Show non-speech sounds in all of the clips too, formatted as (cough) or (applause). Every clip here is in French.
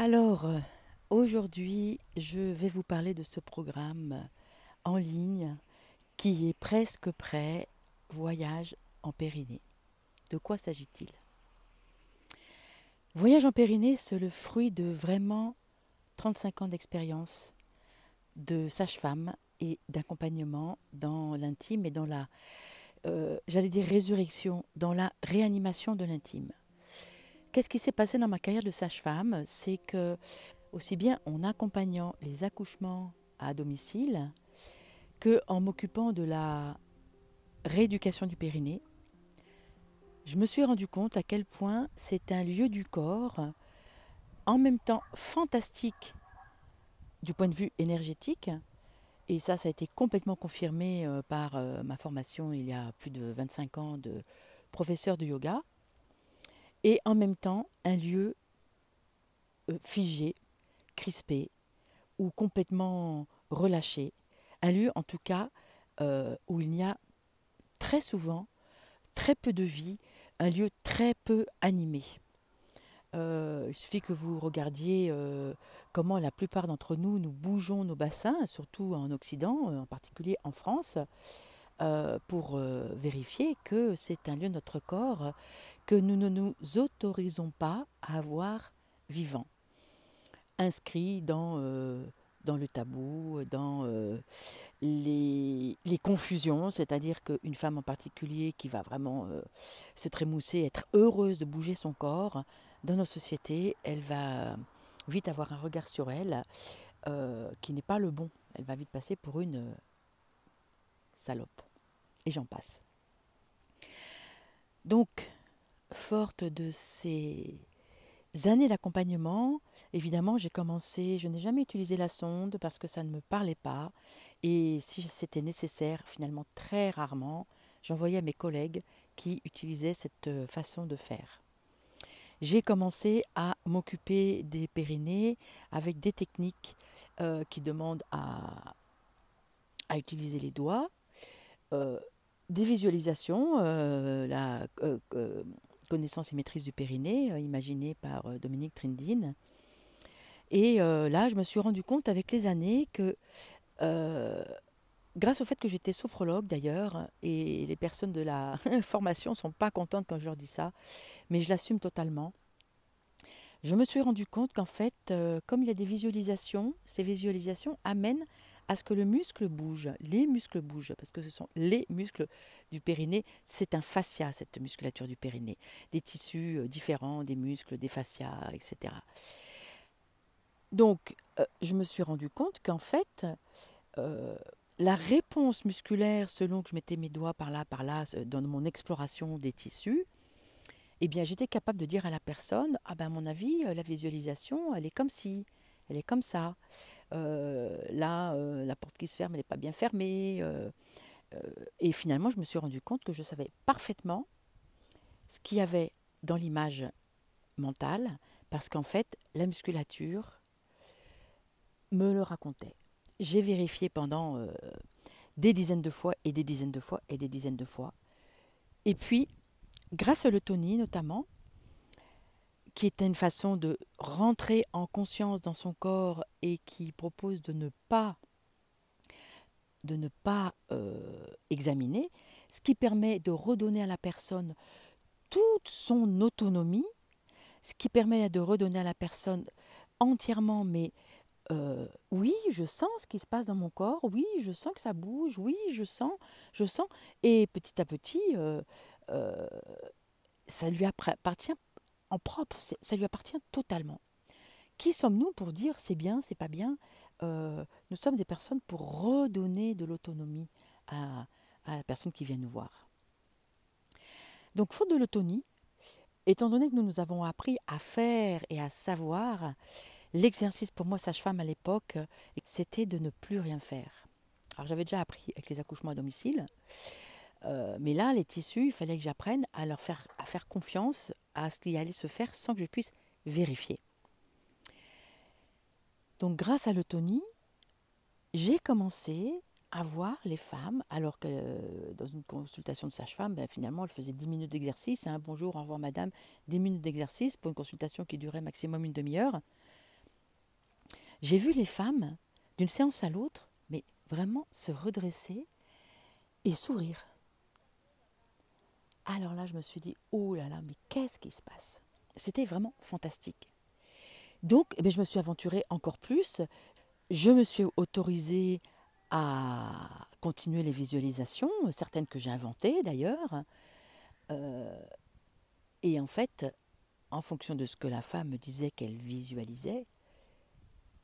Alors, euh, aujourd'hui, je vais vous parler de ce programme en ligne qui est presque prêt, Voyage en Périnée. De quoi s'agit-il Voyage en Périnée, c'est le fruit de vraiment 35 ans d'expérience de sage-femme et d'accompagnement dans l'intime et dans la, euh, j'allais dire résurrection, dans la réanimation de l'intime. Qu'est-ce qui s'est passé dans ma carrière de sage-femme C'est que, aussi bien en accompagnant les accouchements à domicile, que en m'occupant de la rééducation du périnée, je me suis rendu compte à quel point c'est un lieu du corps en même temps fantastique du point de vue énergétique. Et ça, ça a été complètement confirmé euh, par euh, ma formation il y a plus de 25 ans de professeur de yoga, et en même temps un lieu euh, figé, crispé ou complètement relâché. Un lieu en tout cas euh, où il n'y a très souvent très peu de vie, un lieu très peu animé. Euh, il suffit que vous regardiez comment la plupart d'entre nous, nous bougeons nos bassins, surtout en Occident, en particulier en France, pour vérifier que c'est un lieu de notre corps que nous ne nous autorisons pas à avoir vivant, inscrit dans, euh, dans le tabou, dans euh, les, confusions, c'est-à-dire qu'une femme en particulier qui va vraiment euh, se trémousser, être heureuse de bouger son corps, dans nos sociétés, elle va vite avoir un regard sur elle qui n'est pas le bon. Elle va vite passer pour une salope. Et j'en passe. Donc, forte de ces années d'accompagnement, évidemment, j'ai commencé, je n'ai jamais utilisé la sonde parce que ça ne me parlait pas. Et si c'était nécessaire, finalement, très rarement, j'envoyais à mes collègues qui utilisaient cette euh, façon de faire. J'ai commencé à m'occuper des périnées avec des techniques euh, qui demandent à, à, utiliser les doigts, euh, des visualisations, la connaissance et maîtrise du Périnée, euh, imaginée par euh, Dominique Trindine. Et euh, là, je me suis rendu compte avec les années que, grâce au fait que j'étais sophrologue d'ailleurs, et les personnes de la (laughs) formation ne sont pas contentes quand je leur dis ça, mais je l'assume totalement, je me suis rendu compte qu'en fait, comme il y a des visualisations, ces visualisations amènent à ce que le muscle bouge, les muscles bougent, parce que ce sont les muscles du périnée, c'est un fascia, cette musculature du périnée, des tissus euh, différents, des muscles, des fascias, etc. Donc, euh, je me suis rendu compte qu'en fait, euh, la réponse musculaire, selon que je mettais mes doigts par là, par là, dans mon exploration des tissus, eh bien, j'étais capable de dire à la personne, ah ben, à mon avis, la visualisation, elle est comme si, elle est comme ça. Euh, là, euh, la porte qui se ferme, n'est pas bien fermée. Euh, et finalement, je me suis rendu compte que je savais parfaitement ce qu'il y avait dans l'image mentale, parce qu'en fait, la musculature me le racontait. J'ai vérifié pendant des dizaines de fois et des dizaines de fois et des dizaines de fois. Et puis, grâce à Tony notamment, qui est une façon de rentrer en conscience dans son corps et qui propose de ne pas de ne pas euh, examiner, ce qui permet de redonner à la personne toute son autonomie, ce qui permet de redonner à la personne entièrement, mais euh, oui, je sens ce qui se passe dans mon corps, oui, je sens que ça bouge, oui, je sens, je sens, et petit à petit, euh, ça lui appartient en propre, ça lui appartient totalement. Qui sommes-nous pour dire c'est bien, c'est pas bien euh, Nous sommes des personnes pour redonner de l'autonomie à, à, la personne qui vient nous voir. Donc, faute de l'autonomie, étant donné que nous nous avons appris à faire et à savoir, l'exercice pour moi, sage-femme à l'époque, euh, c'était de ne plus rien faire. Alors, j'avais déjà appris avec les accouchements à domicile, euh, mais là, les tissus, il fallait que j'apprenne à leur faire, confiance à ce qui allait se faire sans que je puisse vérifier. Donc grâce à l'autonie, j'ai commencé à voir les femmes, alors que euh, dans une consultation de sage-femme, ben, finalement, elle faisait 10 minutes d'exercice, un hein, bonjour, au revoir madame, 10 minutes d'exercice pour une consultation qui durait maximum une demi-heure. J'ai vu les femmes, d'une séance à l'autre, mais vraiment se redresser et sourire. Alors là, je me suis dit, oh là là, mais qu'est-ce qui se passe C'était vraiment fantastique. Donc, eh ben, je me suis aventurée encore plus. Je me suis autorisée à continuer les visualisations, certaines que j'ai inventées d'ailleurs. Euh, et en fait, en fonction de ce que la femme me disait qu'elle visualisait,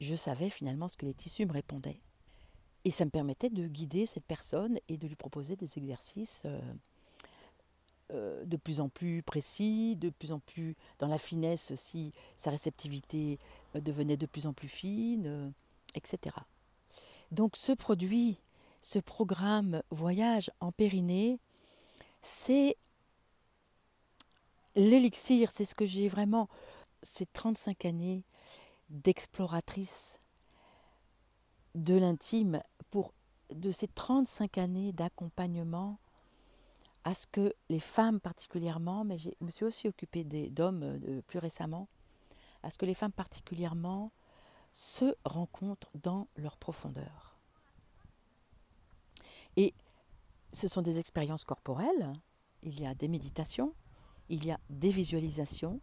je savais finalement ce que les tissus me répondaient. Et ça me permettait de guider cette personne et de lui proposer des exercices. Euh, euh, de plus en plus précis, de plus en plus dans la finesse aussi sa réceptivité euh, devenait de plus en plus fine, euh, etc. Donc ce produit, ce programme voyage en Périnée, c'est l'élixir, c'est ce que j'ai vraiment ces 35 années d'exploratrice de l'intime, pour de ces 35 années d'accompagnement à ce que les femmes particulièrement, mais je me suis aussi occupée d'hommes euh, plus récemment, à ce que les femmes particulièrement se rencontrent dans leur profondeur. Et ce sont des expériences corporelles, il y a des méditations, il y a des visualisations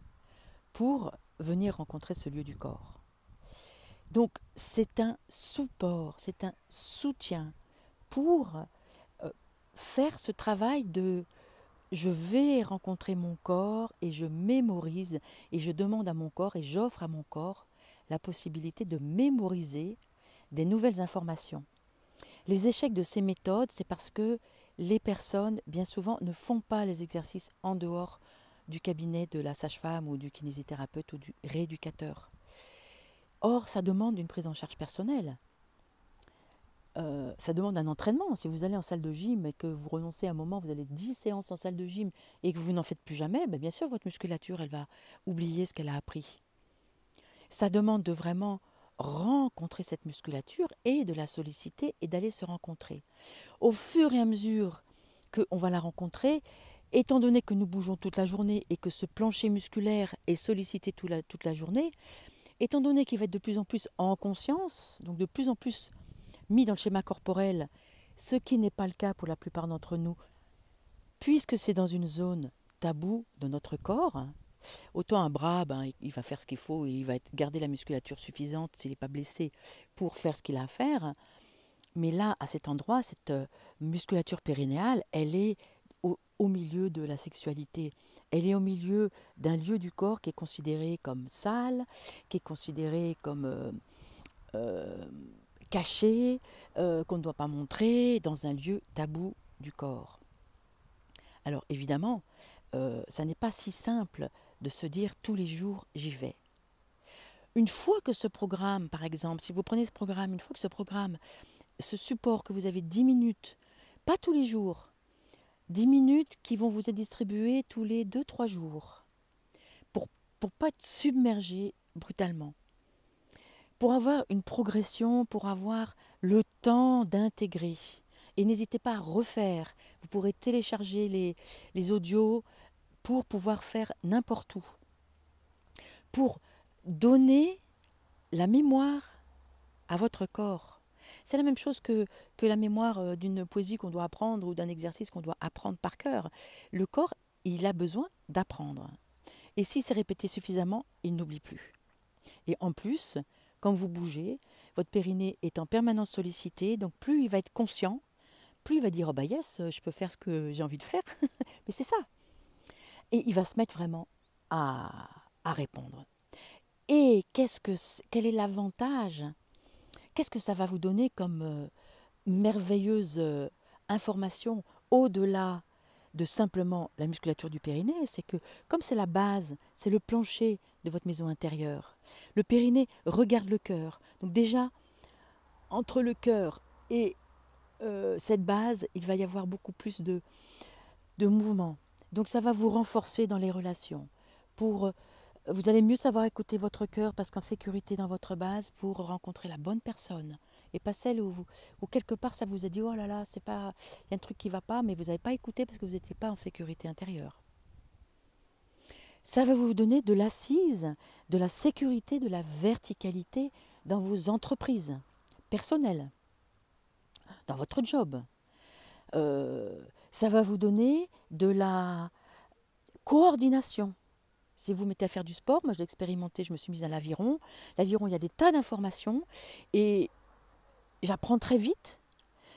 pour venir rencontrer ce lieu du corps. Donc c'est un support, c'est un soutien pour faire ce travail de je vais rencontrer mon corps et je mémorise et je demande à mon corps et j'offre à mon corps la possibilité de mémoriser des nouvelles informations. Les échecs de ces méthodes, c'est parce que les personnes, bien souvent, ne font pas les exercices en dehors du cabinet de la sage-femme ou du kinésithérapeute ou du rééducateur. Or, ça demande une prise en charge personnelle. Euh, ça demande un entraînement. Si vous allez en salle de gym et que vous renoncez à un moment, vous allez dix séances en salle de gym et que vous n'en faites plus jamais, ben bien sûr, votre musculature, elle va oublier ce qu'elle a appris. Ça demande de vraiment rencontrer cette musculature et de la solliciter et d'aller se rencontrer. Au fur et à mesure qu'on va la rencontrer, étant donné que nous bougeons toute la journée et que ce plancher musculaire est sollicité toute la, toute la journée, étant donné qu'il va être de plus en plus en conscience, donc de plus en plus mis dans le schéma corporel, ce qui n'est pas le cas pour la plupart d'entre nous, puisque c'est dans une zone taboue de notre corps, autant un bras, ben, il va faire ce qu'il faut il va garder la musculature suffisante s'il n'est pas blessé pour faire ce qu'il a à faire. Mais là, à cet endroit, cette euh, musculature périnéale, elle est au, milieu de la sexualité. Elle est au milieu d'un lieu du corps qui est considéré comme sale, qui est considéré comme... Euh, euh, caché, euh, qu'on ne doit pas montrer, dans un lieu tabou du corps. Alors évidemment, euh, ça n'est pas si simple de se dire tous les jours j'y vais. Une fois que ce programme, par exemple, si vous prenez ce programme, une fois que ce programme, ce support que vous avez dix minutes, pas tous les jours, dix minutes qui vont vous être distribuées tous les deux, trois jours, pour ne pas être submergé brutalement pour avoir une progression, pour avoir le temps d'intégrer. Et n'hésitez pas à refaire. Vous pourrez télécharger les, les audios pour pouvoir faire n'importe où. Pour donner la mémoire à votre corps. C'est la même chose que, que la mémoire euh, d'une poésie qu'on doit apprendre ou d'un exercice qu'on doit apprendre par cœur. Le corps, il a besoin d'apprendre. Et si c'est répété suffisamment, il n'oublie plus. Et en plus, quand vous bougez, votre périnée est en permanence sollicité, donc plus il va être conscient, plus il va dire oh bah yes, je peux faire ce que j'ai envie de faire. (laughs) Mais c'est ça. Et il va se mettre vraiment à, répondre. Et qu'est-ce que quel est l'avantage Qu'est-ce que ça va vous donner comme euh, merveilleuse euh, information au-delà de simplement la musculature du périnée C'est que comme c'est la base, c'est le plancher, de votre maison intérieure. Le périnée regarde le cœur. Donc déjà, entre le cœur et euh, cette base, il va y avoir beaucoup plus de, de mouvement. Donc ça va vous renforcer dans les relations. Pour, euh, vous allez mieux savoir écouter votre cœur parce qu'en sécurité dans votre base pour rencontrer la bonne personne et pas celle où, quelque part ça vous a dit oh là là c'est pas il y a un truc qui va pas mais vous n'avez pas écouté parce que vous n'étiez pas en sécurité intérieure. Ça va vous donner de l'assise, de la sécurité, de la verticalité dans vos entreprises personnelles, dans votre job. Euh, ça va vous donner de la coordination. Si vous mettez à faire du sport, moi j'ai expérimenté, je me suis mise à l'aviron. L'aviron, il y a des tas d'informations et j'apprends très vite,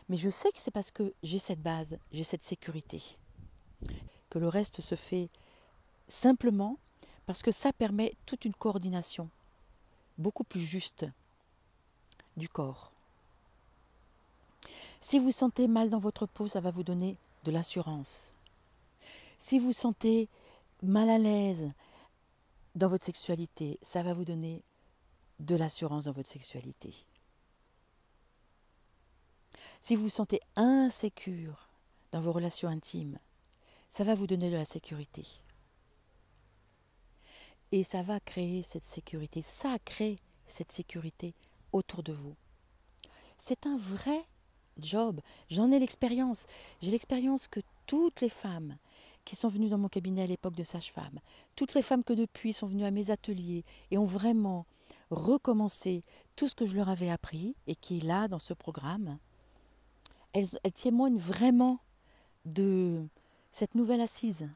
mais je sais que c'est parce que j'ai cette base, j'ai cette sécurité, que le reste se fait Simplement parce que ça permet toute une coordination beaucoup plus juste du corps. Si vous sentez mal dans votre peau, ça va vous donner de l'assurance. Si vous sentez mal à l'aise dans votre sexualité, ça va vous donner de l'assurance dans votre sexualité. Si vous vous sentez insécure dans vos relations intimes, ça va vous donner de la sécurité. Et ça va créer cette sécurité, ça crée cette sécurité autour de vous. C'est un vrai job, j'en ai l'expérience. J'ai l'expérience que toutes les femmes qui sont venues dans mon cabinet à l'époque de sage-femme, toutes les femmes que depuis sont venues à mes ateliers et ont vraiment recommencé tout ce que je leur avais appris et qui est là dans ce programme, elles, elles témoignent vraiment de cette nouvelle assise.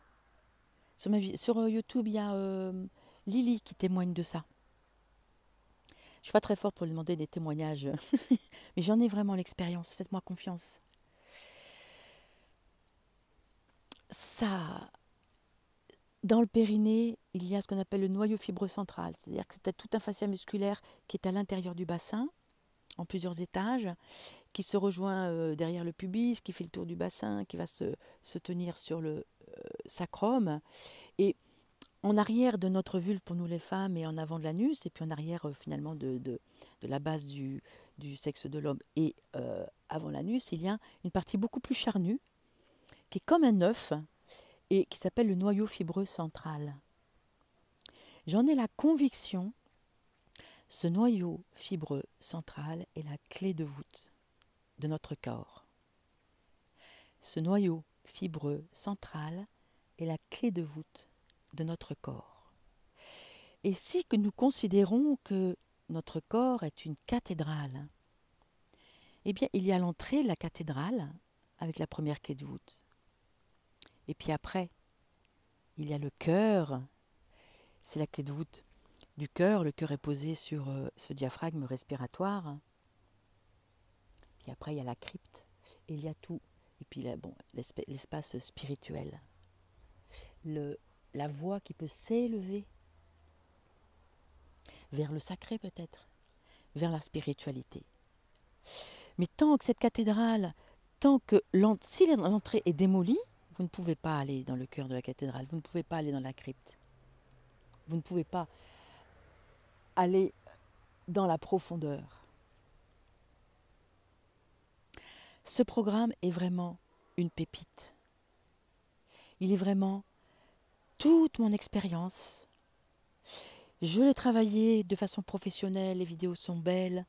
Sur, euh, YouTube, il y a euh, Lily qui témoigne de ça. Je ne suis pas très forte pour lui demander des témoignages, (laughs) mais j'en ai vraiment l'expérience, faites-moi confiance. Ça, dans le périnée, il y a ce qu'on appelle le noyau fibreux central, c'est-à-dire que c'est tout un fascia musculaire qui est à l'intérieur du bassin, en plusieurs étages, qui se rejoint euh, derrière le pubis, qui fait le tour du bassin, qui va se, tenir sur le euh, sacrum. Et en arrière de notre vulve pour nous les femmes et en avant de l'anus, et puis en arrière euh, finalement de, de, la base du, du sexe de l'homme et euh, avant l'anus, il y a une partie beaucoup plus charnue, qui est comme un œuf, et qui s'appelle le noyau fibreux central. J'en ai la conviction, ce noyau fibreux central est la clé de voûte de notre corps. Ce noyau fibreux central est la clé de voûte de notre corps. Et si que nous considérons que notre corps est une cathédrale, eh bien il y a l'entrée de la cathédrale avec la première clé de voûte. Et puis après, il y a le cœur, c'est la clé de voûte du cœur, le cœur est posé sur euh, ce diaphragme respiratoire. Puis après, il y a la crypte, et il y a tout. Et puis là, bon, l'espace spirituel. Le, la voix qui peut s'élever vers le sacré peut-être, vers la spiritualité. Mais tant que cette cathédrale, tant que si l'entrée est démolie, vous ne pouvez pas aller dans le cœur de la cathédrale, vous ne pouvez pas aller dans la crypte, vous ne pouvez pas aller dans la profondeur. Ce programme est vraiment une pépite. Il est vraiment toute mon expérience. Je l'ai travaillé de façon professionnelle, les vidéos sont belles.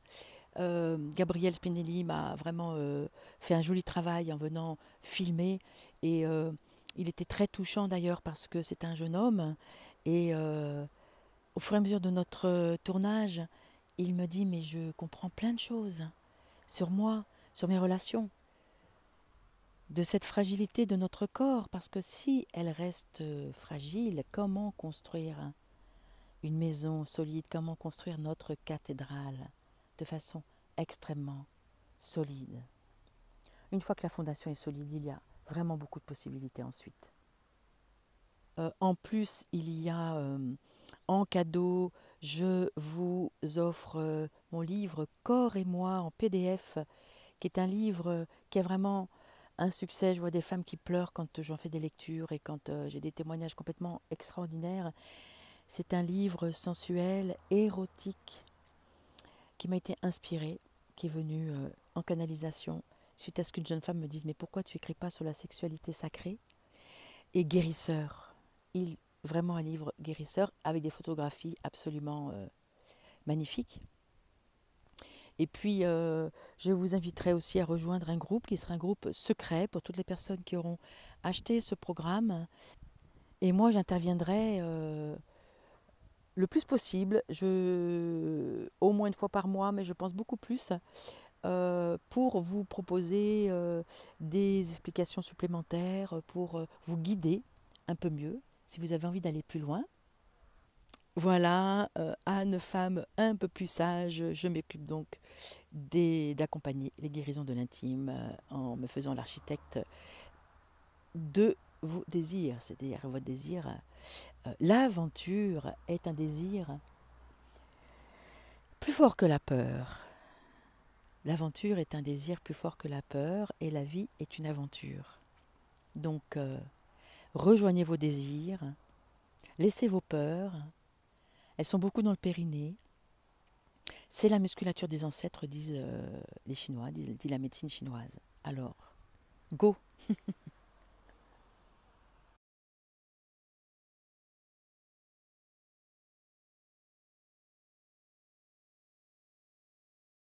Euh, Gabriel Spinelli m'a vraiment euh, fait un joli travail en venant filmer et euh, il était très touchant d'ailleurs parce que c'est un jeune homme et au fur et à mesure de notre tournage, il me dit mais je comprends plein de choses sur moi, sur mes relations, de cette fragilité de notre corps, parce que si elle reste euh, fragile, comment construire une maison solide, comment construire notre cathédrale de façon extrêmement solide Une fois que la fondation est solide, il y a vraiment beaucoup de possibilités ensuite. Euh, en plus, il y a euh, en cadeau, je vous offre mon livre Corps et moi en PDF, qui est un livre qui est vraiment un succès. Je vois des femmes qui pleurent quand euh, j'en fais des lectures et quand euh, j'ai des témoignages complètement extraordinaires. C'est un livre sensuel, érotique, qui m'a été inspiré, qui est venu euh, en canalisation suite à ce qu'une jeune femme me dise mais pourquoi tu écris pas sur la sexualité sacrée et guérisseur. Il vraiment un livre guérisseur avec des photographies absolument magnifiques. Et puis, euh, je vous inviterai aussi à rejoindre un groupe qui sera un groupe secret pour toutes les personnes qui auront acheté ce programme. Et moi, j'interviendrai euh, le plus possible, je, au moins une fois par mois, mais je pense beaucoup plus, euh, pour vous proposer des explications supplémentaires, pour vous guider un peu mieux, si vous avez envie d'aller plus loin. Voilà, une femme un peu plus sage, je m'occupe donc d'accompagner les guérisons de l'intime euh, en me faisant l'architecte de vos désirs, c'est-à-dire votre désir. Euh, l'aventure est un désir plus fort que la peur. L'aventure est un désir plus fort que la peur et la vie est une aventure. Donc, euh, rejoignez vos désirs, laissez vos peurs. Elles sont beaucoup dans le périnée. C'est la musculature des ancêtres, disent euh, les Chinois, dit la médecine chinoise. Alors, go (laughs)